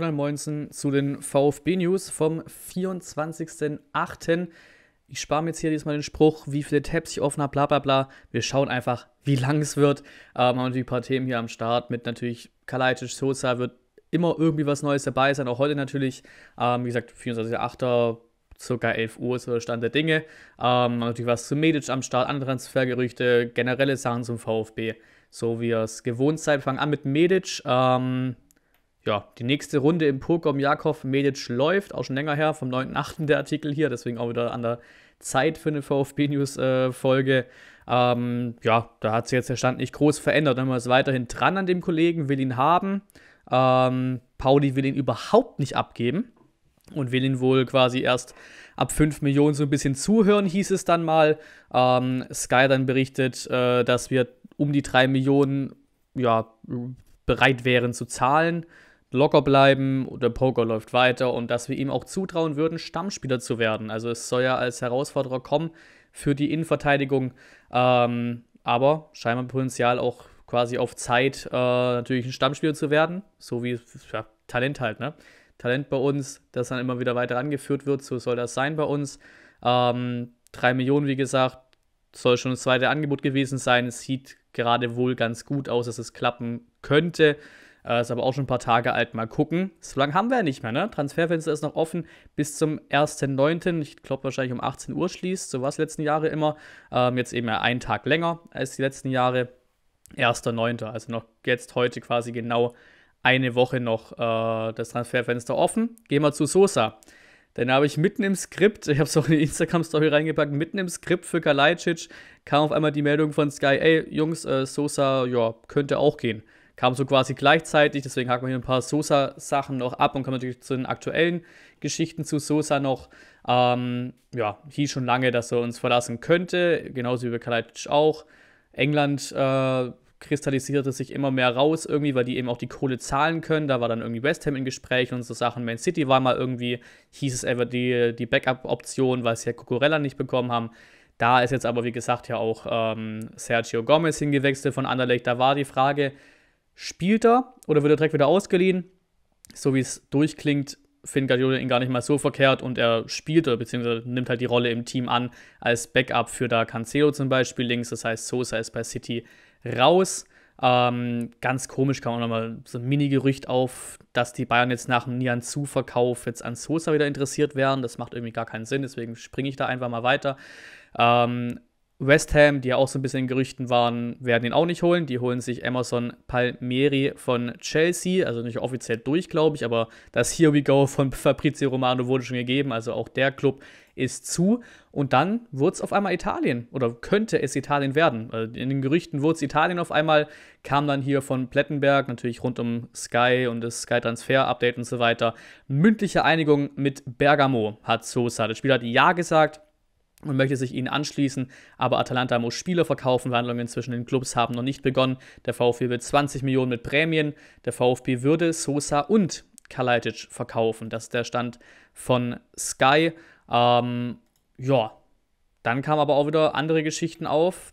Ronald Moinsen zu den VfB-News vom 24.08. Ich spare mir jetzt hier diesmal den Spruch, wie viele Tabs ich offen habe, bla bla bla. Wir schauen einfach, wie lang es wird. Ähm, haben natürlich ein paar Themen hier am Start mit natürlich Kalaitisch, Sosa wird immer irgendwie was Neues dabei sein, auch heute natürlich. Ähm, wie gesagt, 24.08 circa 11 Uhr ist der Stand der Dinge. Ähm, natürlich was zu Medic am Start, andere Transfergerüchte, generelle Sachen zum VfB. So wie ihr es gewohnt seid, Wir fangen an mit Medic. Ähm, ja, die nächste Runde im Pokom Jakov Medic läuft, auch schon länger her, vom 9.8. der Artikel hier, deswegen auch wieder an der Zeit für eine VfB-News-Folge. Äh, ähm, ja, da hat sich jetzt der Stand nicht groß verändert. Man ist weiterhin dran an dem Kollegen, will ihn haben. Ähm, Pauli will ihn überhaupt nicht abgeben und will ihn wohl quasi erst ab 5 Millionen so ein bisschen zuhören, hieß es dann mal. Ähm, Sky dann berichtet, äh, dass wir um die 3 Millionen ja, bereit wären zu zahlen locker bleiben, der Poker läuft weiter und dass wir ihm auch zutrauen würden, Stammspieler zu werden. Also es soll ja als Herausforderer kommen für die Innenverteidigung, ähm, aber scheinbar Potenzial auch quasi auf Zeit äh, natürlich ein Stammspieler zu werden, so wie ja, Talent halt, ne? Talent bei uns, das dann immer wieder weiter angeführt wird, so soll das sein bei uns. Ähm, 3 Millionen, wie gesagt, soll schon das zweite Angebot gewesen sein. Es sieht gerade wohl ganz gut aus, dass es klappen könnte. Äh, ist aber auch schon ein paar Tage alt. Mal gucken. So lange haben wir ja nicht mehr, ne? Transferfenster ist noch offen bis zum 1.9. Ich glaube, wahrscheinlich um 18 Uhr schließt. So war es letzten Jahre immer. Ähm, jetzt eben ja einen Tag länger als die letzten Jahre. 1.9. Also noch jetzt heute quasi genau eine Woche noch äh, das Transferfenster offen. Gehen wir zu Sosa. Dann habe ich mitten im Skript, ich habe es auch in die Instagram-Story reingepackt, mitten im Skript für Kalajdzic kam auf einmal die Meldung von Sky, ey, Jungs, äh, Sosa, ja, könnte auch gehen kam so quasi gleichzeitig. Deswegen hacken wir hier ein paar Sosa-Sachen noch ab und kommen natürlich zu den aktuellen Geschichten zu Sosa noch. Ähm, ja, hieß schon lange, dass er uns verlassen könnte, genauso wie bei Kalajdzic auch. England äh, kristallisierte sich immer mehr raus irgendwie, weil die eben auch die Kohle zahlen können. Da war dann irgendwie West Ham in Gesprächen und so Sachen. Man City war mal irgendwie, hieß es einfach die, die Backup-Option, weil sie ja Cucurella nicht bekommen haben. Da ist jetzt aber, wie gesagt, ja auch ähm, Sergio Gomez hingewechselt von Anderlecht. Da war die Frage, spielt er oder wird er direkt wieder ausgeliehen? So wie es durchklingt, Finn Guardiola ihn gar nicht mal so verkehrt und er spielt er, beziehungsweise nimmt halt die Rolle im Team an als Backup für da Cancelo zum Beispiel links. Das heißt, Sosa ist bei City raus. Ähm, ganz komisch kam auch nochmal so ein Mini-Gerücht auf, dass die Bayern jetzt nach dem Nianzu-Verkauf jetzt an Sosa wieder interessiert wären. Das macht irgendwie gar keinen Sinn, deswegen springe ich da einfach mal weiter. Ähm, West Ham, die ja auch so ein bisschen in Gerüchten waren, werden ihn auch nicht holen. Die holen sich Emerson Palmieri von Chelsea, also nicht offiziell durch, glaube ich, aber das Here We Go von Fabrizio Romano wurde schon gegeben, also auch der Club ist zu. Und dann wurde es auf einmal Italien oder könnte es Italien werden. In den Gerüchten wurde es Italien auf einmal, kam dann hier von Plettenberg, natürlich rund um Sky und das Sky Transfer Update und so weiter. Mündliche Einigung mit Bergamo hat Sosa. Das Spiel hat Ja gesagt und möchte sich ihnen anschließen, aber Atalanta muss Spieler verkaufen, Verhandlungen zwischen den Clubs haben noch nicht begonnen. Der VfB will 20 Millionen mit Prämien, der VfB würde Sosa und Kalajdzic verkaufen. Das ist der Stand von Sky. Ähm, ja, dann kamen aber auch wieder andere Geschichten auf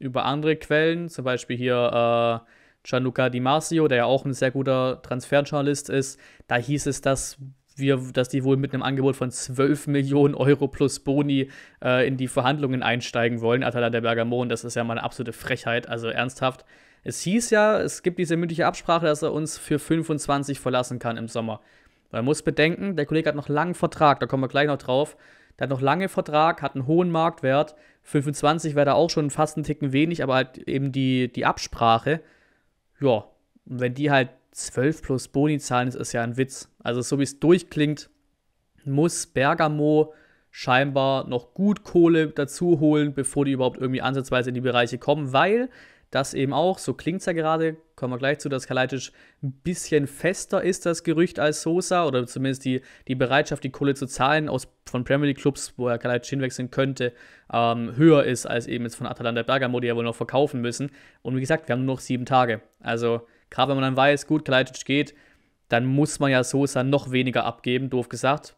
über andere Quellen, zum Beispiel hier äh, Gianluca Di Marzio, der ja auch ein sehr guter Transferjournalist ist. Da hieß es, dass wir, dass die wohl mit einem Angebot von 12 Millionen Euro plus Boni äh, in die Verhandlungen einsteigen wollen, Atalanta Bergamo. Und das ist ja mal eine absolute Frechheit, also ernsthaft. Es hieß ja, es gibt diese mündliche Absprache, dass er uns für 25 verlassen kann im Sommer. Man muss bedenken, der Kollege hat noch einen langen Vertrag, da kommen wir gleich noch drauf. Der hat noch lange Vertrag, hat einen hohen Marktwert. 25 wäre da auch schon fast einen Ticken wenig, aber halt eben die, die Absprache. Ja, wenn die halt 12 plus Boni zahlen, das ist ja ein Witz. Also so wie es durchklingt, muss Bergamo scheinbar noch gut Kohle dazu holen, bevor die überhaupt irgendwie ansatzweise in die Bereiche kommen, weil das eben auch, so klingt es ja gerade, kommen wir gleich zu, dass Kaleitisch ein bisschen fester ist, das Gerücht als Sosa, oder zumindest die, die Bereitschaft, die Kohle zu zahlen aus, von Premier League Clubs, wo er Kaleitisch hinwechseln könnte, ähm, höher ist als eben jetzt von Atalanta Bergamo, die ja wohl noch verkaufen müssen. Und wie gesagt, wir haben nur noch sieben Tage. Also Gerade wenn man dann weiß, gut, Kalajdzic geht, dann muss man ja Sosa noch weniger abgeben, doof gesagt.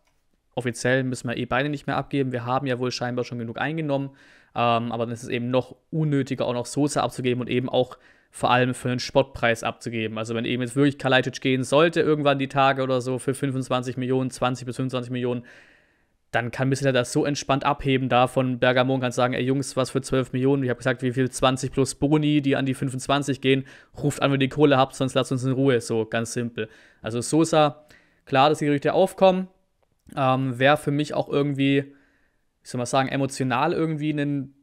Offiziell müssen wir eh beide nicht mehr abgeben. Wir haben ja wohl scheinbar schon genug eingenommen. Ähm, aber dann ist es eben noch unnötiger, auch noch Sosa abzugeben und eben auch vor allem für einen Spottpreis abzugeben. Also wenn eben jetzt wirklich Kalajdzic gehen sollte, irgendwann die Tage oder so für 25 Millionen, 20 bis 25 Millionen, dann kann Missler das so entspannt abheben da von Bergamo und kann sagen, ey Jungs, was für 12 Millionen? Ich habe gesagt, wie viel 20 plus Boni, die an die 25 gehen, ruft an, wenn die Kohle habt, sonst lasst uns in Ruhe. So, ganz simpel. Also Sosa, klar, dass die Gerüchte aufkommen. Ähm, Wäre für mich auch irgendwie, ich soll mal sagen, emotional irgendwie ein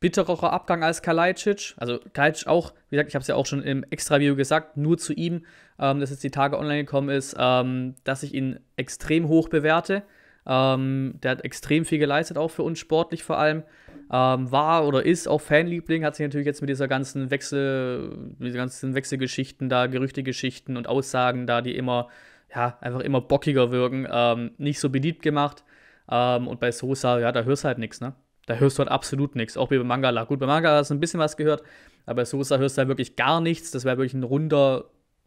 bitterer Abgang als Kalajdzic. Also Kalajdzic auch, wie gesagt, ich habe es ja auch schon im Extra-Video gesagt, nur zu ihm, ähm, dass jetzt die Tage online gekommen ist, ähm, dass ich ihn extrem hoch bewerte. Ähm, der hat extrem viel geleistet, auch für uns sportlich vor allem. Ähm, war oder ist auch Fanliebling, hat sich natürlich jetzt mit dieser ganzen Wechsel, mit diesen ganzen Wechselgeschichten da, Gerüchtegeschichten und Aussagen da, die immer, ja, einfach immer bockiger wirken, ähm, nicht so beliebt gemacht. Ähm, und bei Sosa, ja, da hörst du halt nichts, ne? Da hörst du halt absolut nichts, auch wie bei Mangala. Gut, bei Mangala hast du ein bisschen was gehört, aber bei Sosa hörst du halt wirklich gar nichts. Das wäre wirklich ein runder,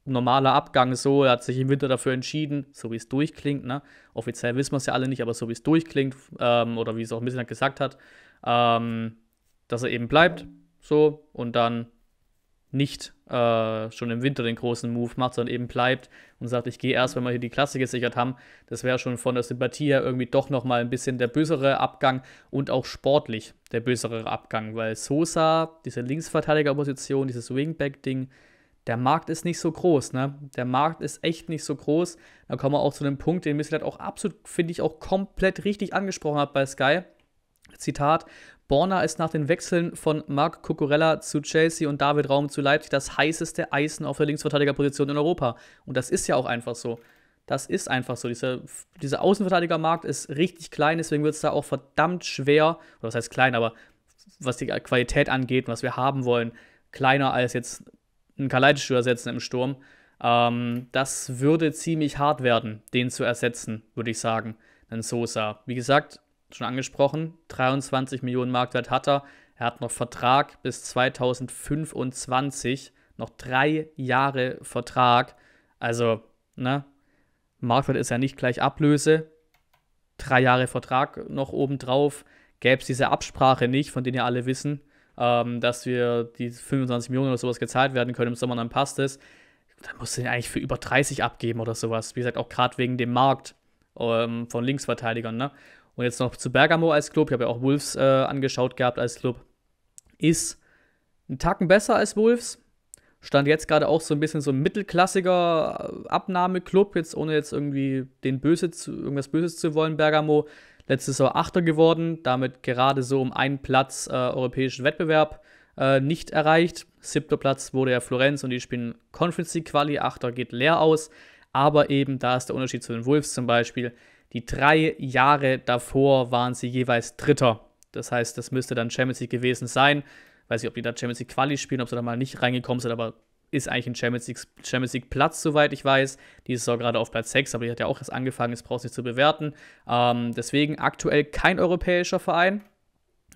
normaler Abgang so, er hat sich im Winter dafür entschieden, so wie es durchklingt, ne? Offiziell wissen wir es ja alle nicht, aber so wie es durchklingt, ähm, oder wie es auch ein bisschen gesagt hat, ähm, dass er eben bleibt, so, und dann nicht äh, schon im Winter den großen Move macht, sondern eben bleibt und sagt, ich gehe erst, wenn wir hier die Klasse gesichert haben. Das wäre schon von der Sympathie her irgendwie doch nochmal ein bisschen der bösere Abgang und auch sportlich der bösere Abgang, weil Sosa, diese Linksverteidigerposition, dieses Wingback-Ding, der Markt ist nicht so groß, ne? Der Markt ist echt nicht so groß. Da kommen wir auch zu dem Punkt, den Mislet auch absolut, finde ich, auch komplett richtig angesprochen hat bei Sky. Zitat, Borna ist nach den Wechseln von Marc Cucurella zu Chelsea und David Raum zu Leipzig das heißeste Eisen auf der Linksverteidigerposition in Europa. Und das ist ja auch einfach so. Das ist einfach so. Dieser, dieser Außenverteidigermarkt ist richtig klein, deswegen wird es da auch verdammt schwer, oder was heißt klein, aber was die Qualität angeht und was wir haben wollen, kleiner als jetzt einen Kaleideschuh ersetzen im Sturm. Ähm, das würde ziemlich hart werden, den zu ersetzen, würde ich sagen, einen Sosa. Wie gesagt, schon angesprochen, 23 Millionen Marktwert hat er. Er hat noch Vertrag bis 2025, noch drei Jahre Vertrag. Also, ne, Marktwert ist ja nicht gleich Ablöse. Drei Jahre Vertrag noch obendrauf. Gäbe es diese Absprache nicht, von denen ja alle wissen, ähm, dass wir die 25 Millionen oder sowas gezahlt werden können im Sommer, dann passt es. Dann musst du den eigentlich für über 30 abgeben oder sowas. Wie gesagt, auch gerade wegen dem Markt ähm, von Linksverteidigern. Ne? Und jetzt noch zu Bergamo als Club. Ich habe ja auch Wolves äh, angeschaut gehabt als Club. Ist einen Tacken besser als Wolves. Stand jetzt gerade auch so ein bisschen so ein mittelklassiger äh, Abnahmeclub, jetzt ohne jetzt irgendwie den Böse zu, irgendwas Böses zu wollen, Bergamo letztes Jahr Achter geworden, damit gerade so um einen Platz äh, europäischen Wettbewerb äh, nicht erreicht. Siebter Platz wurde ja Florenz und die spielen Conference League Quali. Achter geht leer aus. Aber eben, da ist der Unterschied zu den Wolves zum Beispiel. Die drei Jahre davor waren sie jeweils Dritter. Das heißt, das müsste dann Champions League gewesen sein. Weiß ich, ob die da Champions League Quali spielen, ob sie da mal nicht reingekommen sind, aber ist eigentlich ein Champions League, Champions League Platz, soweit ich weiß. Die ist gerade auf Platz 6, aber die hat ja auch erst angefangen, das braucht du nicht zu bewerten. Ähm, deswegen aktuell kein europäischer Verein,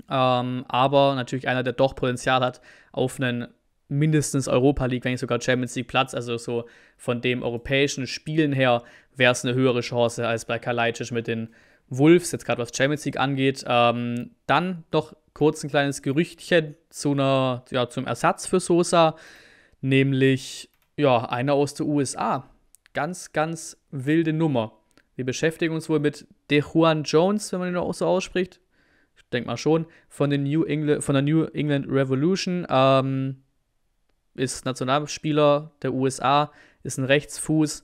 ähm, aber natürlich einer, der doch Potenzial hat auf einen mindestens Europa League, wenn nicht sogar Champions League Platz. Also so von dem europäischen Spielen her wäre es eine höhere Chance als bei Kalajdzic mit den Wolves, jetzt gerade was Champions League angeht. Ähm, dann noch kurz ein kleines Gerüchtchen zu einer, ja, zum Ersatz für Sosa nämlich ja, einer aus der USA. Ganz, ganz wilde Nummer. Wir beschäftigen uns wohl mit De Juan Jones, wenn man ihn auch so ausspricht. Ich denke mal schon. Von, den New England, von der New England Revolution. Ähm, ist Nationalspieler der USA, ist ein Rechtsfuß,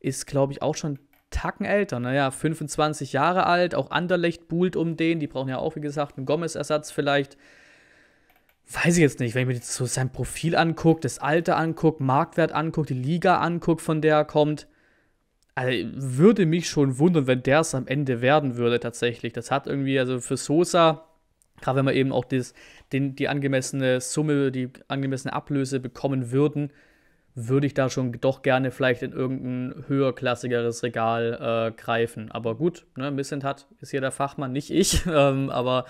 ist, glaube ich, auch schon Tacken älter. Naja, ne? 25 Jahre alt. Auch Anderlecht buhlt um den. Die brauchen ja auch, wie gesagt, einen Gomez-Ersatz vielleicht weiß ich jetzt nicht, wenn ich mir jetzt so sein Profil angucke, das Alter angucke, Marktwert angucke, die Liga angucke, von der er kommt, also würde mich schon wundern, wenn der es am Ende werden würde tatsächlich. Das hat irgendwie, also für Sosa, gerade wenn wir eben auch das, den, die angemessene Summe, die angemessene Ablöse bekommen würden, würde ich da schon doch gerne vielleicht in irgendein höherklassigeres Regal äh, greifen. Aber gut, ne, ein bisschen hat, ist hier der Fachmann, nicht ich, ähm, aber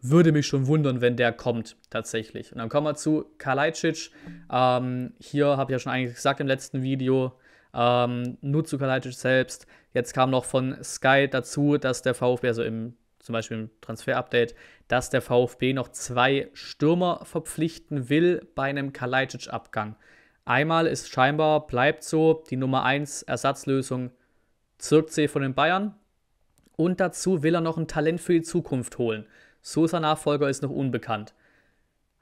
würde mich schon wundern, wenn der kommt tatsächlich. Und dann kommen wir zu Kalajdzic. Ähm, hier habe ich ja schon eigentlich gesagt im letzten Video, ähm, nur zu Kalajdzic selbst. Jetzt kam noch von Sky dazu, dass der VfB, also im, zum Beispiel im Transfer-Update, dass der VfB noch zwei Stürmer verpflichten will bei einem Kalajdzic-Abgang. Einmal ist scheinbar, bleibt so, die Nummer 1 Ersatzlösung Zirkzee von den Bayern. Und dazu will er noch ein Talent für die Zukunft holen. Sosa Nachfolger ist noch unbekannt.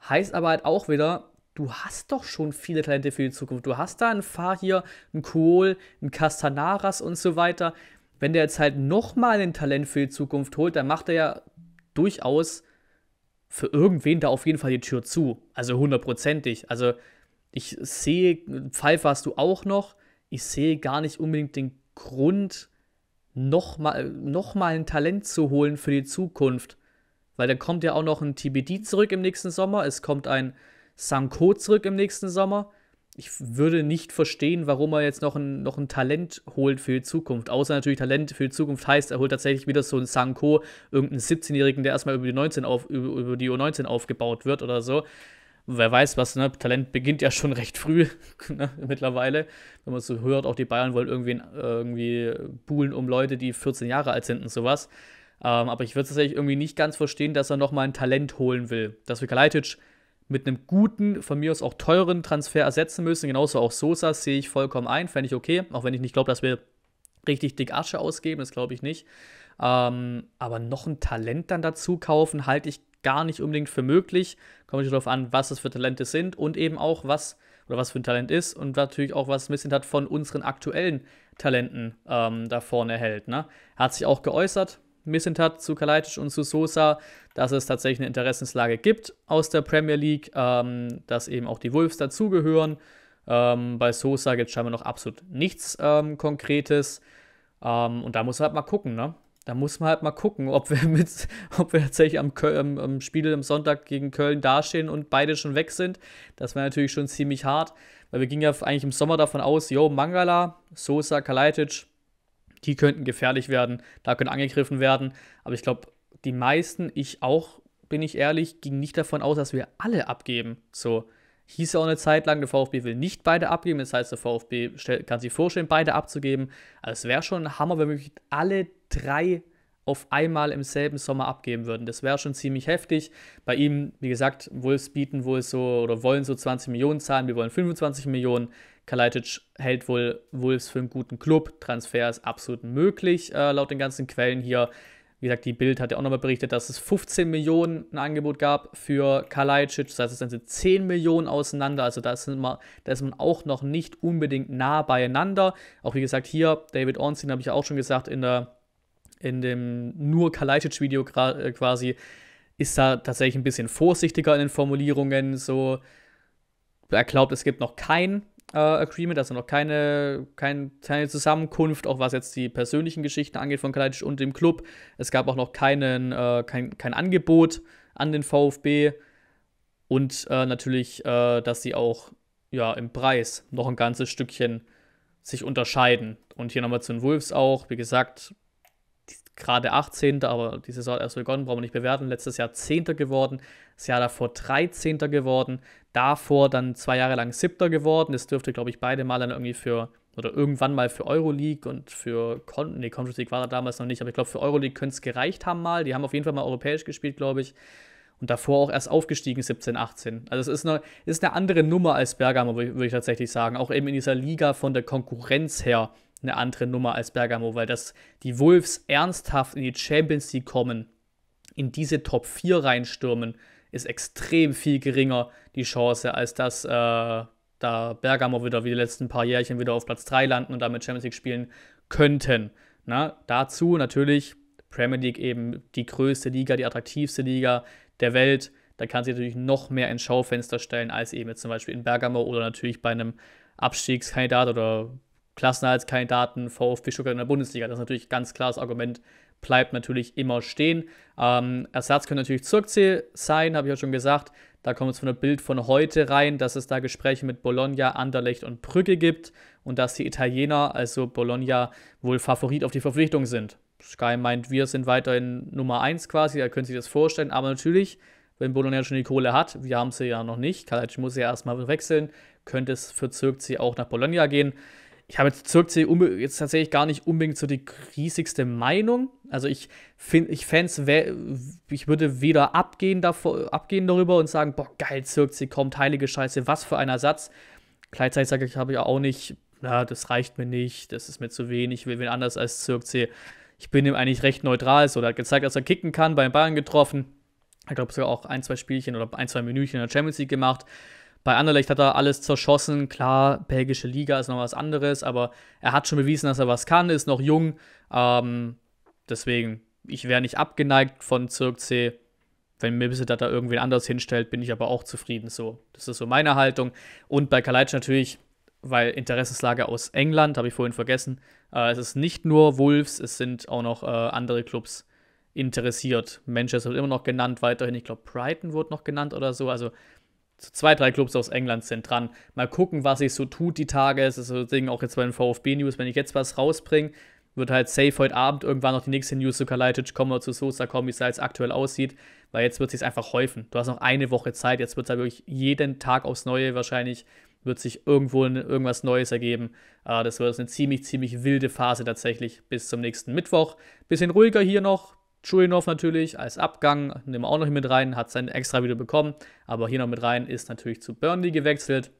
Heißt aber halt auch wieder, du hast doch schon viele Talente für die Zukunft. Du hast da einen Fahir, einen Kohl, einen Castanaras und so weiter. Wenn der jetzt halt nochmal ein Talent für die Zukunft holt, dann macht er ja durchaus für irgendwen da auf jeden Fall die Tür zu. Also hundertprozentig. Also ich sehe, Pfeiffer hast du auch noch, ich sehe gar nicht unbedingt den Grund, nochmal noch mal ein Talent zu holen für die Zukunft. Weil dann kommt ja auch noch ein TBD zurück im nächsten Sommer. Es kommt ein Sanko zurück im nächsten Sommer. Ich würde nicht verstehen, warum er jetzt noch ein, noch ein Talent holt für die Zukunft. Außer natürlich Talent für die Zukunft heißt, er holt tatsächlich wieder so einen Sanko, irgendeinen 17-Jährigen, der erstmal über die, 19 auf, über, über die U19 aufgebaut wird oder so wer weiß was, ne? Talent beginnt ja schon recht früh ne? mittlerweile. Wenn man so hört, auch die Bayern wollen irgendwie, äh, irgendwie buhlen um Leute, die 14 Jahre alt sind und sowas. Ähm, aber ich würde es tatsächlich irgendwie nicht ganz verstehen, dass er nochmal ein Talent holen will. Dass wir Kalajdzic mit einem guten, von mir aus auch teuren Transfer ersetzen müssen. Genauso auch Sosa sehe ich vollkommen ein, fände ich okay. Auch wenn ich nicht glaube, dass wir richtig dick Asche ausgeben, das glaube ich nicht. Ähm, aber noch ein Talent dann dazu kaufen, halte ich gar nicht unbedingt für möglich. Komme ich darauf an, was das für Talente sind und eben auch, was oder was für ein Talent ist und natürlich auch, was ein bisschen hat von unseren aktuellen Talenten ähm, da vorne hält. Ne? hat sich auch geäußert, Missentat zu Kalajdzic und zu Sosa, dass es tatsächlich eine Interessenslage gibt aus der Premier League, ähm, dass eben auch die Wolves dazugehören. Ähm, bei Sosa gibt es scheinbar noch absolut nichts ähm, Konkretes. Ähm, und da muss man halt mal gucken, ne? Da muss man halt mal gucken, ob wir, mit, ob wir tatsächlich am, Köl, am, Spiel am Sonntag gegen Köln dastehen und beide schon weg sind. Das wäre natürlich schon ziemlich hart, weil wir gingen ja eigentlich im Sommer davon aus, yo, Mangala, Sosa, Kalaitic, die könnten gefährlich werden, da können angegriffen werden. Aber ich glaube, die meisten, ich auch, bin ich ehrlich, gingen nicht davon aus, dass wir alle abgeben. So hieß ja auch eine Zeit lang, der VfB will nicht beide abgeben. Das heißt, der VfB kann sich vorstellen, beide abzugeben. Also es wäre schon ein Hammer, wenn wir alle drei auf einmal im selben Sommer abgeben würden. Das wäre schon ziemlich heftig. Bei ihm, wie gesagt, Wolves bieten wohl so oder wollen so 20 Millionen zahlen. Wir wollen 25 Millionen. Kalajdzic hält wohl Wolves für einen guten Club. Transfer ist absolut möglich, äh, laut den ganzen Quellen hier. Wie gesagt, die Bild hat ja auch nochmal berichtet, dass es 15 Millionen ein Angebot gab für Kalajdzic. Das heißt, es sind 10 Millionen auseinander. Also da ist, man, da ist man auch noch nicht unbedingt nah beieinander. Auch wie gesagt, hier, David Ornstein habe ich auch schon gesagt, in, der, in dem nur Kalajdzic-Video äh, quasi, ist da tatsächlich ein bisschen vorsichtiger in den Formulierungen. So, er glaubt, es gibt noch keinen äh, Agreement, also noch keine, kein, keine Zusammenkunft, auch was jetzt die persönlichen Geschichten angeht von Kaleidisch und dem Club. Es gab auch noch keinen, äh, kein, kein Angebot an den VfB und äh, natürlich, äh, dass sie auch ja, im Preis noch ein ganzes Stückchen sich unterscheiden. Und hier nochmal zu den Wolves auch, wie gesagt, gerade 18., aber die Saison erst begonnen, brauchen wir nicht bewerten. Letztes Jahr 10. geworden, das Jahr davor 13. geworden, davor dann zwei Jahre lang Siebter geworden. Das dürfte, glaube ich, beide Mal dann irgendwie für oder irgendwann mal für Euroleague und für Con nee, Conference League war er damals noch nicht, aber ich glaube, für Euroleague könnte es gereicht haben mal. Die haben auf jeden Fall mal europäisch gespielt, glaube ich. Und davor auch erst aufgestiegen, 17, 18. Also es ist eine, ist eine andere Nummer als Bergamo, würde ich tatsächlich sagen. Auch eben in dieser Liga von der Konkurrenz her eine andere Nummer als Bergamo, weil dass die Wolves ernsthaft in die Champions League kommen, in diese Top 4 reinstürmen, ist extrem viel geringer die Chance, als dass äh, da Bergamo wieder wie die letzten paar Jährchen wieder auf Platz 3 landen und damit Champions League spielen könnten. Na, dazu natürlich Premier League eben die größte Liga, die attraktivste Liga der Welt. Da kann sie natürlich noch mehr ins Schaufenster stellen, als eben jetzt zum Beispiel in Bergamo oder natürlich bei einem Abstiegskandidat oder Klassenhaltskandidaten VfB Stuttgart in der Bundesliga. Das ist natürlich ein ganz klares Argument bleibt natürlich immer stehen. Ähm, Ersatz könnte natürlich Zirkzee sein, habe ich ja schon gesagt. Da kommt es von einem Bild von heute rein, dass es da Gespräche mit Bologna, Anderlecht und Brügge gibt und dass die Italiener, also Bologna, wohl Favorit auf die Verpflichtung sind. Sky meint, wir sind weiterhin Nummer 1 quasi, da können Sie sich das vorstellen, aber natürlich, wenn Bologna schon die Kohle hat, wir haben sie ja noch nicht, Kalajic muss ja erstmal wechseln, könnte es für Zirkzee auch nach Bologna gehen ich habe jetzt Zirkzee jetzt tatsächlich gar nicht unbedingt so die riesigste Meinung. Also ich finde, ich Fans, ich würde weder abgehen, davor, abgehen darüber und sagen, boah, geil, Zirkzee kommt, heilige Scheiße, was für ein Ersatz. Gleichzeitig sage ich, habe ich auch nicht, na, das reicht mir nicht, das ist mir zu wenig, ich will wen anders als Zirkzee. Ich bin ihm eigentlich recht neutral, so, er hat gezeigt, dass er kicken kann, beim Bayern getroffen. Ich glaube, sogar auch ein, zwei Spielchen oder ein, zwei Menüchen in der Champions League gemacht. Bei Anderlecht hat er alles zerschossen. Klar, belgische Liga ist noch was anderes, aber er hat schon bewiesen, dass er was kann, ist noch jung. Ähm, deswegen, ich wäre nicht abgeneigt von Zirk C. Wenn Mibsetat da irgendwen anders hinstellt, bin ich aber auch zufrieden so. Das ist so meine Haltung. Und bei Kaleitsch natürlich, weil Interessenslage aus England, habe ich vorhin vergessen. Äh, es ist nicht nur Wolves, es sind auch noch äh, andere Clubs interessiert. Manchester wird immer noch genannt, weiterhin, ich glaube, Brighton wurde noch genannt oder so. Also so zwei, drei Clubs aus England sind dran. Mal gucken, was sich so tut die Tage. Es ist deswegen auch jetzt bei den VfB-News, wenn ich jetzt was rausbringe, wird halt safe heute Abend irgendwann noch die nächste News zu Kalajdzic kommen oder zu Sosa kommen, wie es da jetzt aktuell aussieht, weil jetzt wird es sich einfach häufen. Du hast noch eine Woche Zeit, jetzt wird es halt wirklich jeden Tag aufs Neue wahrscheinlich, wird sich irgendwo irgendwas Neues ergeben. Ah, das wird eine ziemlich, ziemlich wilde Phase tatsächlich bis zum nächsten Mittwoch. Bisschen ruhiger hier noch, Churinov natürlich als Abgang, nehmen wir auch noch mit rein, hat sein extra Video bekommen, aber hier noch mit rein, ist natürlich zu Burnley gewechselt.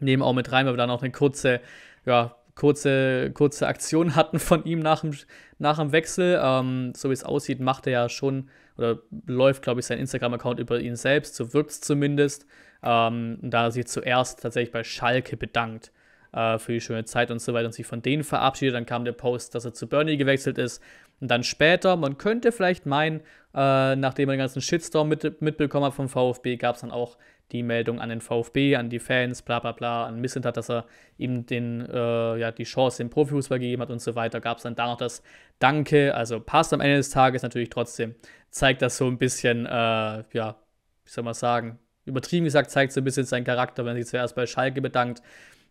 Nehmen auch mit rein, weil wir dann auch eine kurze, ja, kurze, kurze Aktion hatten von ihm nach dem, nach dem Wechsel. Ähm, so wie es aussieht, macht er ja schon oder läuft, glaube ich, sein Instagram-Account über ihn selbst, so wirkt es zumindest. Ähm, da er sich zuerst tatsächlich bei Schalke bedankt äh, für die schöne Zeit und so weiter und sich von denen verabschiedet. Dann kam der Post, dass er zu Burnley gewechselt ist und dann später, man könnte vielleicht meinen, äh, nachdem man den ganzen Shitstorm mit, mitbekommen hat vom VfB, gab es dann auch die Meldung an den VfB, an die Fans, bla bla bla, an Missent hat, dass er ihm den, äh, ja, die Chance im Profifußball gegeben hat und so weiter, gab es dann da noch das Danke, also passt am Ende des Tages natürlich trotzdem, zeigt das so ein bisschen, äh, ja, wie soll man sagen, übertrieben gesagt, zeigt so ein bisschen seinen Charakter, wenn er sich zuerst bei Schalke bedankt,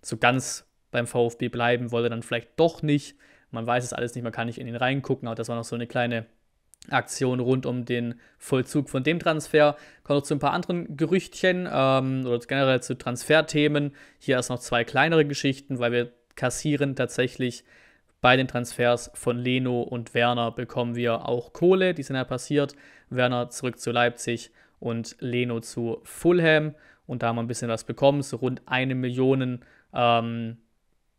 so ganz beim VfB bleiben wollte dann vielleicht doch nicht, man weiß es alles nicht, man kann nicht in ihn reingucken, aber das war noch so eine kleine Aktion rund um den Vollzug von dem Transfer. Kommt noch zu ein paar anderen Gerüchtchen ähm, oder generell zu Transferthemen. Hier erst noch zwei kleinere Geschichten, weil wir kassieren tatsächlich bei den Transfers von Leno und Werner bekommen wir auch Kohle. Die sind ja passiert. Werner zurück zu Leipzig und Leno zu Fulham. Und da haben wir ein bisschen was bekommen, so rund eine Million ähm,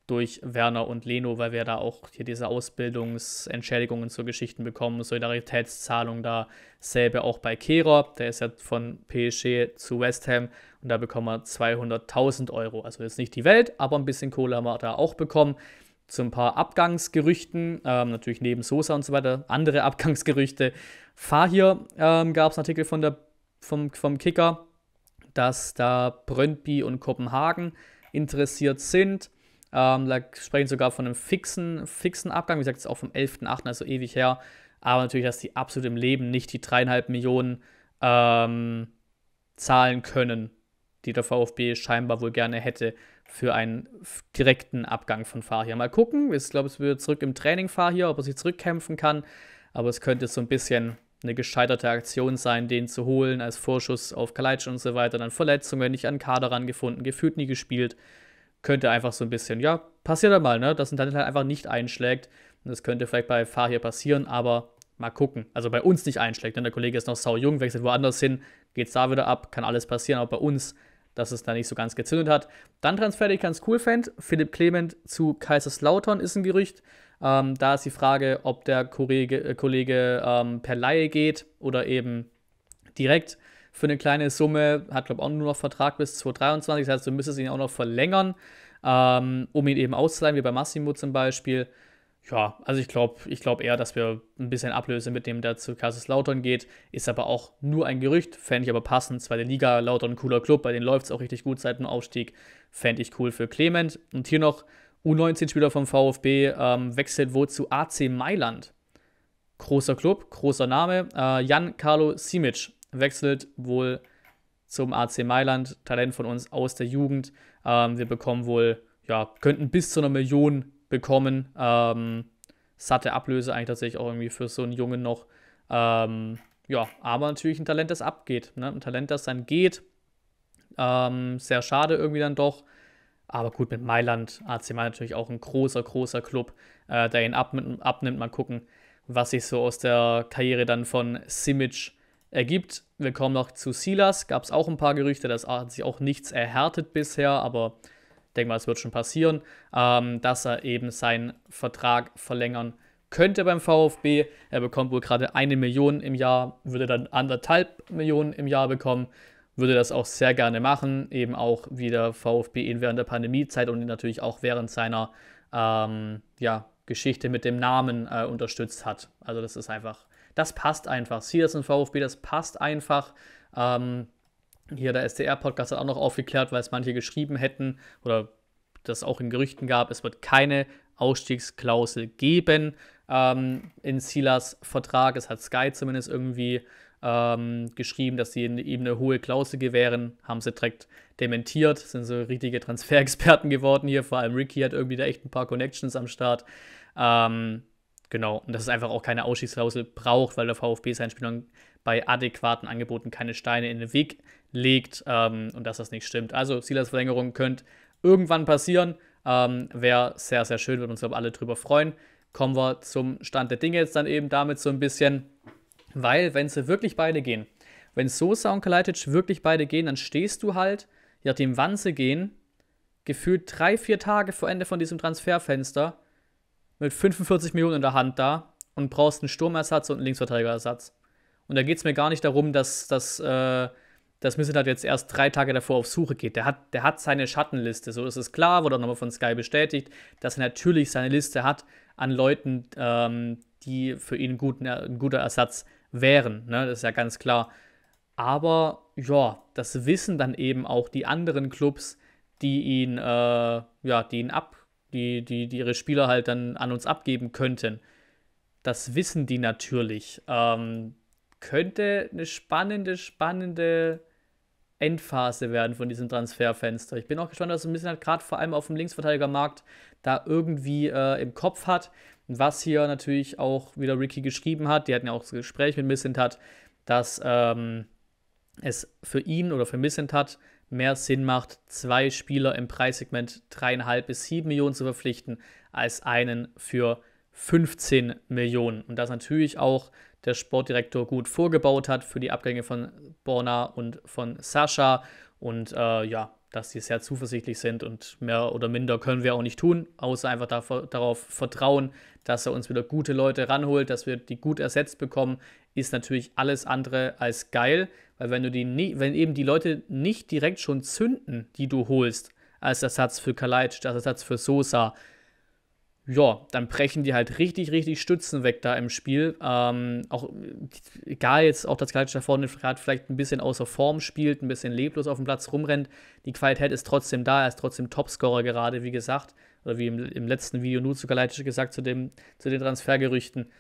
durch Werner und Leno, weil wir da auch hier diese Ausbildungsentschädigungen zur Geschichten bekommen, Solidaritätszahlung da, selbe auch bei Kehrer, der ist ja von PSG zu West Ham und da bekommen wir 200.000 Euro. Also jetzt nicht die Welt, aber ein bisschen Kohle haben wir da auch bekommen. Zu ein paar Abgangsgerüchten, ähm, natürlich neben Sosa und so weiter, andere Abgangsgerüchte. Fahir ähm, gab es einen Artikel von der, vom, vom Kicker, dass da Brøndby und Kopenhagen interessiert sind ähm, da sprechen sogar von einem fixen, fixen Abgang, wie gesagt, ist auch vom 11.8., also ewig her. Aber natürlich, dass die absolut im Leben nicht die dreieinhalb Millionen ähm, zahlen können, die der VfB scheinbar wohl gerne hätte für einen direkten Abgang von Fahir. Mal gucken, ich glaube, es wird zurück im Training Fahir, ob er sich zurückkämpfen kann, aber es könnte so ein bisschen eine gescheiterte Aktion sein, den zu holen als Vorschuss auf Kaleitsch und so weiter, dann Verletzungen, nicht an Kader rangefunden, gefühlt nie gespielt könnte einfach so ein bisschen, ja, passiert einmal, halt ne, dass ein Tandem halt einfach nicht einschlägt. Und das könnte vielleicht bei Fahr hier passieren, aber mal gucken. Also bei uns nicht einschlägt, denn ne? der Kollege ist noch sau jung, wechselt woanders hin, geht es da wieder ab, kann alles passieren, aber bei uns, dass es da nicht so ganz gezündet hat. Dann Transfer, den ich ganz cool fände, Philipp Clement zu Kaiserslautern ist ein Gerücht. Ähm, da ist die Frage, ob der Kollege, äh, Kollege ähm, per Laie geht oder eben direkt für eine kleine Summe, hat glaube ich auch nur noch Vertrag bis 2023, das heißt, du müsstest ihn auch noch verlängern, ähm, um ihn eben auszuleihen, wie bei Massimo zum Beispiel. Ja, also ich glaube ich glaub eher, dass wir ein bisschen Ablöse mitnehmen, der zu Lautern geht. Ist aber auch nur ein Gerücht, fände ich aber passend. Zweite Liga, Lautern cooler Club, bei denen läuft es auch richtig gut seit dem Aufstieg. Fände ich cool für Clement. Und hier noch U19-Spieler vom VfB ähm, wechselt wohl zu AC Mailand. Großer Club, großer Name. Äh, Jan Carlo Simic wechselt wohl zum AC Mailand, Talent von uns aus der Jugend. Ähm, wir bekommen wohl, ja, könnten bis zu einer Million bekommen. Ähm, satte Ablöse eigentlich tatsächlich auch irgendwie für so einen Jungen noch. Ähm, ja, aber natürlich ein Talent, das abgeht. Ne? Ein Talent, das dann geht. Ähm, sehr schade irgendwie dann doch. Aber gut, mit Mailand, AC Mailand natürlich auch ein großer, großer Club, äh, der ihn ab, abnimmt. Mal gucken, was sich so aus der Karriere dann von Simic ergibt. Wir kommen noch zu Silas. Gab es auch ein paar Gerüchte, das hat sich auch nichts erhärtet bisher, aber ich denke mal, es wird schon passieren, ähm, dass er eben seinen Vertrag verlängern könnte beim VfB. Er bekommt wohl gerade eine Million im Jahr, würde dann anderthalb Millionen im Jahr bekommen, würde das auch sehr gerne machen, eben auch wie der VfB ihn während der Pandemiezeit und natürlich auch während seiner ähm, ja, Geschichte mit dem Namen äh, unterstützt hat. Also das ist einfach das passt einfach. Steelers und VfB, das passt einfach. Ähm, hier der SDR-Podcast hat auch noch aufgeklärt, weil es manche geschrieben hätten oder das auch in Gerüchten gab, es wird keine Ausstiegsklausel geben ähm, in Silas Vertrag. Es hat Sky zumindest irgendwie ähm, geschrieben, dass sie ihm eine hohe Klausel gewähren. Haben sie direkt dementiert, sind so richtige Transferexperten geworden hier. Vor allem Ricky hat irgendwie da echt ein paar Connections am Start. Ähm, Genau, und dass es einfach auch keine Ausschießklausel braucht, weil der VfB seinen Spielern bei adäquaten Angeboten keine Steine in den Weg legt ähm, und dass das nicht stimmt. Also Silas Verlängerung könnte irgendwann passieren. Ähm, Wäre sehr, sehr schön, würden uns glaube alle drüber freuen. Kommen wir zum Stand der Dinge jetzt dann eben damit so ein bisschen, weil wenn sie wirklich beide gehen, wenn Sosa und Kalajdzic wirklich beide gehen, dann stehst du halt, ja dem wann sie gehen, gefühlt drei, vier Tage vor Ende von diesem Transferfenster mit 45 Millionen in der Hand da und brauchst einen Sturmersatz und einen Linksverteidigerersatz. Und da geht es mir gar nicht darum, dass, dass, äh, dass Misseltat jetzt erst drei Tage davor auf Suche geht. Der hat, der hat seine Schattenliste, so ist es klar, wurde auch nochmal von Sky bestätigt, dass er natürlich seine Liste hat an Leuten, ähm, die für ihn guten, ein guter Ersatz wären. Ne? Das ist ja ganz klar. Aber ja, das wissen dann eben auch die anderen Clubs, die ihn, äh, ja, die ihn ab, die, die, die ihre Spieler halt dann an uns abgeben könnten. Das wissen die natürlich. Ähm, könnte eine spannende, spannende Endphase werden von diesem Transferfenster. Ich bin auch gespannt, was ein bisschen halt gerade vor allem auf dem Linksverteidigermarkt da irgendwie äh, im Kopf hat. Was hier natürlich auch wieder Ricky geschrieben hat, die hatten ja auch das Gespräch mit Missintat, dass ähm, es für ihn oder für Missintat mehr Sinn macht, zwei Spieler im Preissegment 3,5 bis 7 Millionen zu verpflichten, als einen für 15 Millionen. Und das natürlich auch der Sportdirektor gut vorgebaut hat für die Abgänge von Borna und von Sascha. Und äh, ja, dass sie sehr zuversichtlich sind und mehr oder minder können wir auch nicht tun, außer einfach dafür, darauf vertrauen, dass er uns wieder gute Leute ranholt, dass wir die gut ersetzt bekommen, ist natürlich alles andere als geil. Weil wenn du die nie, wenn eben die Leute nicht direkt schon zünden, die du holst, als Ersatz für Kalajdzic, als Ersatz für Sosa, ja, dann brechen die halt richtig, richtig Stützen weg da im Spiel. Ähm, auch egal jetzt, auch dass Kalajdzic da vorne gerade vielleicht ein bisschen außer Form spielt, ein bisschen leblos auf dem Platz rumrennt, die Qualität ist trotzdem da, er ist trotzdem Topscorer gerade, wie gesagt. Oder wie im, im letzten Video nur zu Kalajdzic gesagt, zu, dem, zu den Transfergerüchten.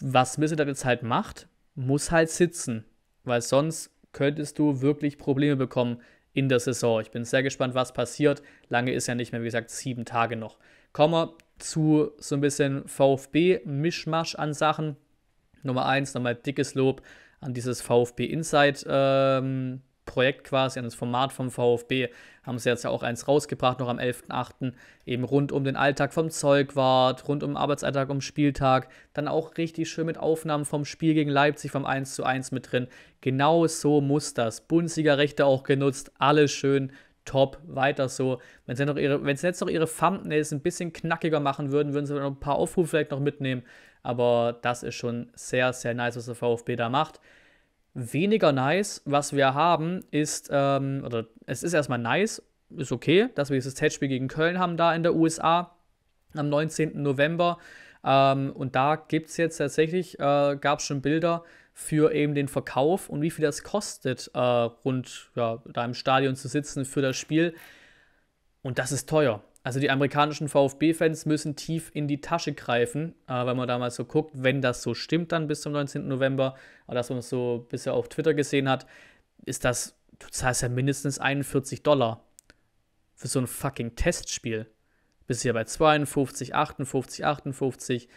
Was Missetat jetzt halt macht, muss halt sitzen weil sonst könntest du wirklich Probleme bekommen in der Saison. Ich bin sehr gespannt, was passiert. Lange ist ja nicht mehr, wie gesagt, sieben Tage noch. Kommen wir zu so ein bisschen VfB-Mischmasch an Sachen. Nummer eins, nochmal dickes Lob an dieses VfB Inside ähm, Projekt quasi, an das Format vom VfB, haben sie jetzt ja auch eins rausgebracht, noch am 11.8., eben rund um den Alltag vom Zeugwart, rund um den Arbeitsalltag, um Spieltag, dann auch richtig schön mit Aufnahmen vom Spiel gegen Leipzig, vom 1:1 mit drin. Genau so muss das. Bundesliga-Rechte auch genutzt, alles schön, top, weiter so. Wenn sie, noch ihre, wenn sie jetzt noch ihre Thumbnails ein bisschen knackiger machen würden, würden sie noch ein paar Aufrufe vielleicht noch mitnehmen, aber das ist schon sehr, sehr nice, was der VfB da macht weniger nice. Was wir haben, ist, ähm, oder es ist erstmal nice, ist okay, dass wir dieses Testspiel gegen Köln haben da in der USA am 19. November. Ähm, und da gibt es jetzt tatsächlich, äh, gab es schon Bilder für eben den Verkauf und wie viel das kostet, äh, rund ja, da im Stadion zu sitzen für das Spiel. Und das ist teuer. Also die amerikanischen VfB-Fans müssen tief in die Tasche greifen, äh, wenn man da mal so guckt, wenn das so stimmt dann bis zum 19. November, aber das, was man so bisher auf Twitter gesehen hat, ist das, du zahlst ja mindestens 41 Dollar für so ein fucking Testspiel. Bist hier bei 52, 58, 58,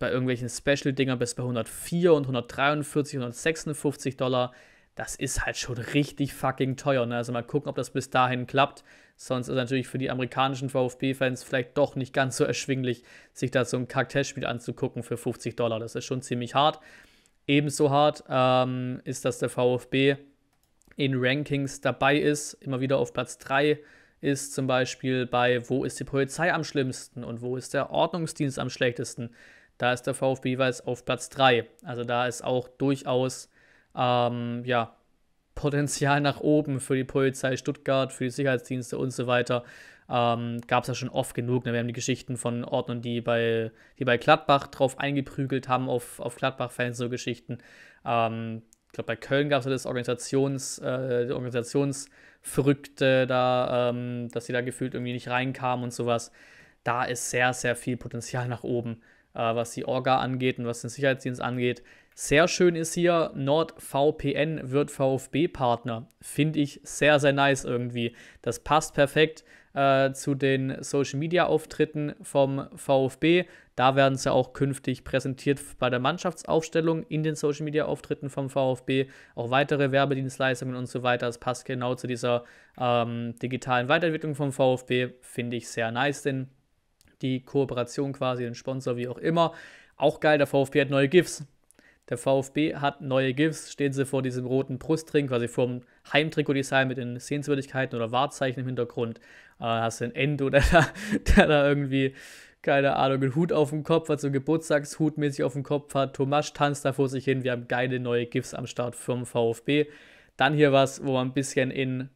bei irgendwelchen Special-Dingern bis bei 104 und 143, 156 Dollar das ist halt schon richtig fucking teuer. Ne? Also mal gucken, ob das bis dahin klappt. Sonst ist natürlich für die amerikanischen VfB-Fans vielleicht doch nicht ganz so erschwinglich, sich da so ein kack anzugucken für 50 Dollar. Das ist schon ziemlich hart. Ebenso hart ähm, ist, dass der VfB in Rankings dabei ist, immer wieder auf Platz 3 ist zum Beispiel bei Wo ist die Polizei am schlimmsten und wo ist der Ordnungsdienst am schlechtesten. Da ist der VfB jeweils auf Platz 3. Also da ist auch durchaus ähm, ja, Potenzial nach oben für die Polizei Stuttgart, für die Sicherheitsdienste und so weiter. Ähm, Gab es ja schon oft genug. Ne? Wir haben die Geschichten von Ordnern, die bei, die bei Gladbach drauf eingeprügelt haben, auf, auf Gladbach-Fans, so Geschichten. Ähm, ich glaube, bei Köln gab es ja das Organisations, äh, Organisationsverrückte da, ähm, dass sie da gefühlt irgendwie nicht reinkamen und sowas. Da ist sehr, sehr viel Potenzial nach oben, äh, was die Orga angeht und was den Sicherheitsdienst angeht. Sehr schön ist hier, NordVPN wird VfB-Partner. Finde ich sehr, sehr nice irgendwie. Das passt perfekt äh, zu den Social-Media-Auftritten vom VfB. Da werden sie auch künftig präsentiert bei der Mannschaftsaufstellung in den Social-Media-Auftritten vom VfB. Auch weitere Werbedienstleistungen und so weiter. Das passt genau zu dieser ähm, digitalen Weiterentwicklung vom VfB. Finde ich sehr nice, denn die Kooperation quasi, den Sponsor, wie auch immer. Auch geil, der VfB hat neue GIFs. Der VfB hat neue GIFs, stehen sie vor diesem roten Brustring, quasi vor dem Heimtrikot-Design mit den Sehenswürdigkeiten oder Wahrzeichen im Hintergrund. Äh, hast du einen Endo, der da, der da irgendwie keine Ahnung, einen Hut auf dem Kopf, hat so Geburtstagshut mäßig auf dem Kopf hat. Tomasch tanzt da vor sich hin. Wir haben geile neue GIFs am Start vom VfB. Dann hier was, wo wir ein bisschen in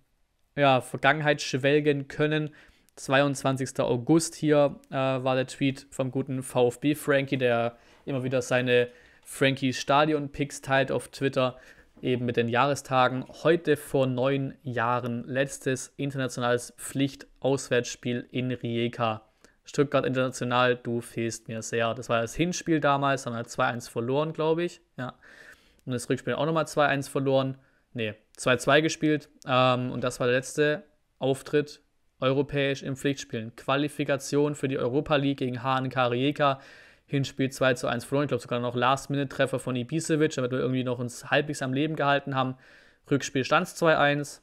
ja, Vergangenheit schwelgen können. 22. August hier äh, war der Tweet vom guten VfB Frankie, der immer wieder seine Frankies Stadion-Picks teilt auf Twitter eben mit den Jahrestagen. Heute vor neun Jahren letztes internationales Pflicht-Auswärtsspiel in Rijeka. Stuttgart International, du fehlst mir sehr. Das war das Hinspiel damals, dann hat 2-1 verloren, glaube ich. Ja. Und das Rückspiel auch nochmal 2-1 verloren. Ne, 2-2 gespielt. Ähm, und das war der letzte Auftritt europäisch im Pflichtspielen. Qualifikation für die Europa League gegen HNK Rijeka. Hinspiel 2 zu 1 verloren. Ich glaube sogar noch Last-Minute-Treffer von Ibisevic, damit wir irgendwie noch uns halbwegs am Leben gehalten haben. Rückspiel stand 2-1.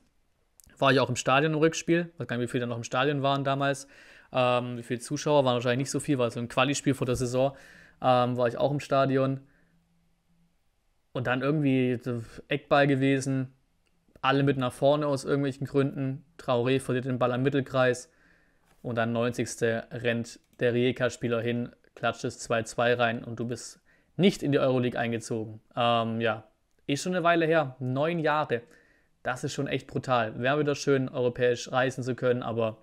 War ich auch im Stadion im Rückspiel. Ich weiß gar nicht, wie viele da noch im Stadion waren damals. Ähm, wie viele Zuschauer waren wahrscheinlich nicht so viel, weil so ein Quali-Spiel vor der Saison ähm, war ich auch im Stadion. Und dann irgendwie Eckball gewesen. Alle mit nach vorne aus irgendwelchen Gründen. Traoré verliert den Ball am Mittelkreis. Und dann 90. rennt der Rijeka-Spieler hin, klatscht es 2-2 rein und du bist nicht in die Euroleague eingezogen. Ähm, ja, ist schon eine Weile her, neun Jahre. Das ist schon echt brutal. Wäre wieder schön, europäisch reisen zu können, aber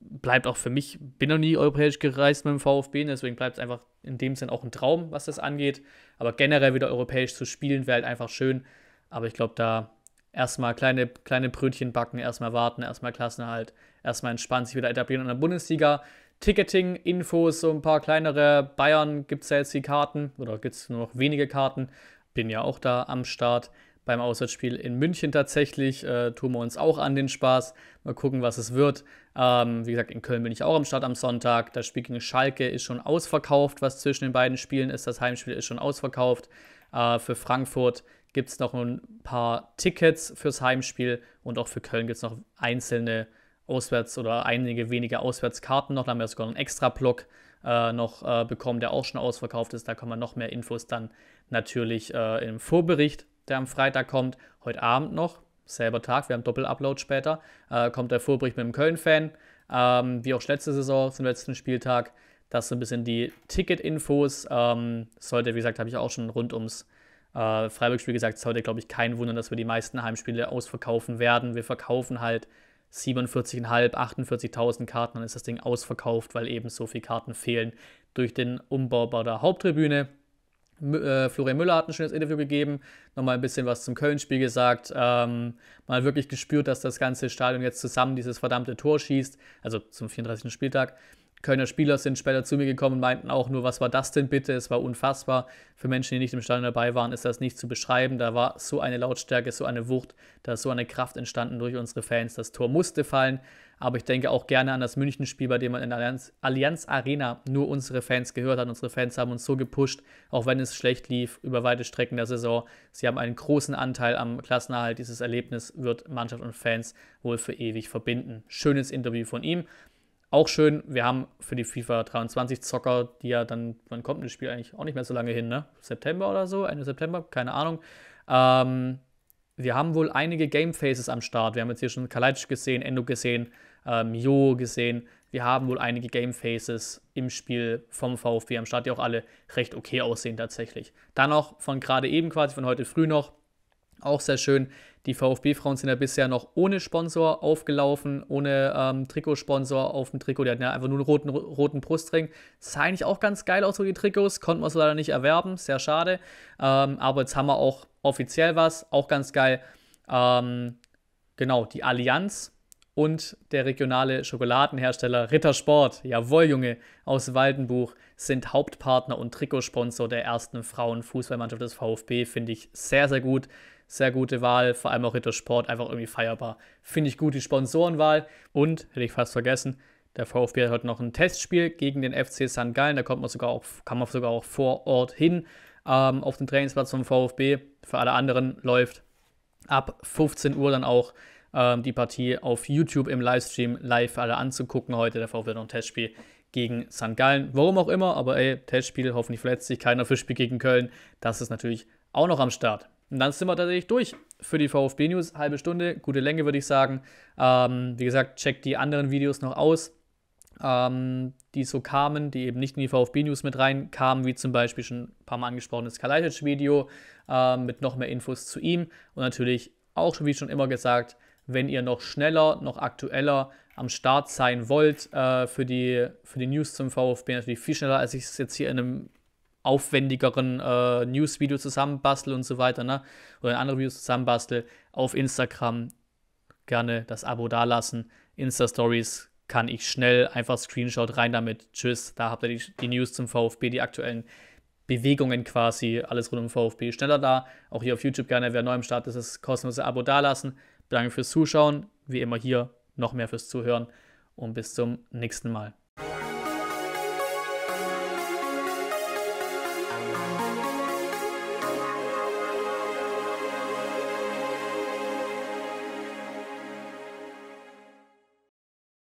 bleibt auch für mich, bin noch nie europäisch gereist mit dem VfB, deswegen bleibt es einfach in dem Sinn auch ein Traum, was das angeht. Aber generell wieder europäisch zu spielen, wäre halt einfach schön. Aber ich glaube, da erstmal kleine, kleine Brötchen backen, erstmal warten, erstmal Klassenerhalt, erstmal entspannt sich wieder etablieren in der Bundesliga. Ticketing-Infos, so ein paar kleinere Bayern gibt es ja jetzt die Karten oder gibt es nur noch wenige Karten. Bin ja auch da am Start beim Auswärtsspiel in München tatsächlich. Äh, tun wir uns auch an den Spaß. Mal gucken, was es wird. Ähm, wie gesagt, in Köln bin ich auch am Start am Sonntag. Das Spiel gegen Schalke ist schon ausverkauft, was zwischen den beiden Spielen ist. Das Heimspiel ist schon ausverkauft. Äh, für Frankfurt gibt es noch ein paar Tickets fürs Heimspiel und auch für Köln gibt es noch einzelne Tickets. Auswärts- oder einige wenige Auswärtskarten noch. Da haben wir sogar einen Extra-Block äh, noch äh, bekommen, der auch schon ausverkauft ist. Da kann man noch mehr Infos dann natürlich äh, im Vorbericht, der am Freitag kommt, heute Abend noch, selber Tag, wir haben Doppel-Upload später, äh, kommt der Vorbericht mit dem Köln-Fan, ähm, wie auch letzte Saison zum letzten Spieltag. Das sind ein bisschen die Ticket-Infos. Ähm, sollte, wie gesagt, habe ich auch schon rund ums äh, Freiburg-Spiel gesagt, sollte, glaube ich, kein Wunder, dass wir die meisten Heimspiele ausverkaufen werden. Wir verkaufen halt 47.500, 48.000 Karten, dann ist das Ding ausverkauft, weil eben so viele Karten fehlen durch den Umbau bei der Haupttribüne. Äh, Florian Müller hat ein schönes Interview gegeben, nochmal ein bisschen was zum Köln-Spiel gesagt. Ähm, man wirklich gespürt, dass das ganze Stadion jetzt zusammen dieses verdammte Tor schießt, also zum 34. Spieltag. Kölner Spieler sind später zu mir gekommen und meinten auch nur, was war das denn bitte? Es war unfassbar. Für Menschen, die nicht im Stadion dabei waren, ist das nicht zu beschreiben. Da war so eine Lautstärke, so eine Wucht, da ist so eine Kraft entstanden durch unsere Fans. Das Tor musste fallen. Aber ich denke auch gerne an das Münchenspiel, bei dem man in der Allianz, Allianz Arena nur unsere Fans gehört hat. Unsere Fans haben uns so gepusht, auch wenn es schlecht lief über weite Strecken der Saison. Sie haben einen großen Anteil am Klassenerhalt. Dieses Erlebnis wird Mannschaft und Fans wohl für ewig verbinden. Schönes Interview von ihm. Auch schön, wir haben für die FIFA 23 Zocker, die ja dann, wann kommt das Spiel eigentlich auch nicht mehr so lange hin, ne? September oder so, Ende September, keine Ahnung. Ähm, wir haben wohl einige Game Phases am Start. Wir haben jetzt hier schon Kaleitsch gesehen, Endo gesehen, ähm, Jo gesehen. Wir haben wohl einige Game Phases im Spiel vom VfB am Start, die auch alle recht okay aussehen tatsächlich. Dann noch von gerade eben quasi, von heute früh noch, auch sehr schön, die VfB-Frauen sind ja bisher noch ohne Sponsor aufgelaufen, ohne ähm, Trikotsponsor auf dem Trikot. Die hatten ja einfach nur einen roten, roten Brustring. Das sah eigentlich auch ganz geil aus, so die Trikots. Konnten wir es leider nicht erwerben, sehr schade. Ähm, aber jetzt haben wir auch offiziell was, auch ganz geil. Ähm, genau, die Allianz und der regionale Schokoladenhersteller Rittersport, jawohl Junge, aus Waldenbuch, sind Hauptpartner und Trikotsponsor der ersten Frauenfußballmannschaft des VfB. Finde ich sehr, sehr gut sehr gute Wahl, vor allem auch Rittersport, einfach irgendwie feierbar. Finde ich gut die Sponsorenwahl und, hätte ich fast vergessen, der VfB hat heute noch ein Testspiel gegen den FC St. Gallen, da kommt man sogar auch, kann man sogar auch vor Ort hin ähm, auf den Trainingsplatz vom VfB. Für alle anderen läuft ab 15 Uhr dann auch ähm, die Partie auf YouTube im Livestream live alle anzugucken. Heute der VfB hat noch ein Testspiel gegen St. Gallen. Warum auch immer, aber ey, Testspiel, hoffentlich verletzt sich keiner Spiel gegen Köln. Das ist natürlich auch noch am Start. Und dann sind wir tatsächlich durch für die VfB News. Halbe Stunde, gute Länge würde ich sagen. Ähm, wie gesagt, checkt die anderen Videos noch aus, ähm, die so kamen, die eben nicht in die VfB News mit reinkamen, wie zum Beispiel schon ein paar Mal angesprochenes Kalajdzic-Video ähm, mit noch mehr Infos zu ihm. Und natürlich auch schon, wie schon immer gesagt, wenn ihr noch schneller, noch aktueller am Start sein wollt äh, für, die, für die News zum VfB, natürlich viel schneller, als ich es jetzt hier in einem aufwendigeren äh, News-Video zusammenbastel und so weiter, ne? Oder ein anderes Video zusammenbastel auf Instagram. Gerne das Abo dalassen. Insta-Stories kann ich schnell einfach Screenshot rein damit. Tschüss, da habt ihr die, die News zum VfB, die aktuellen Bewegungen quasi, alles rund um VfB schneller da. Auch hier auf YouTube gerne, wer neu am Start ist, das kostenlose Abo dalassen. Danke fürs Zuschauen, wie immer hier, noch mehr fürs Zuhören und bis zum nächsten Mal.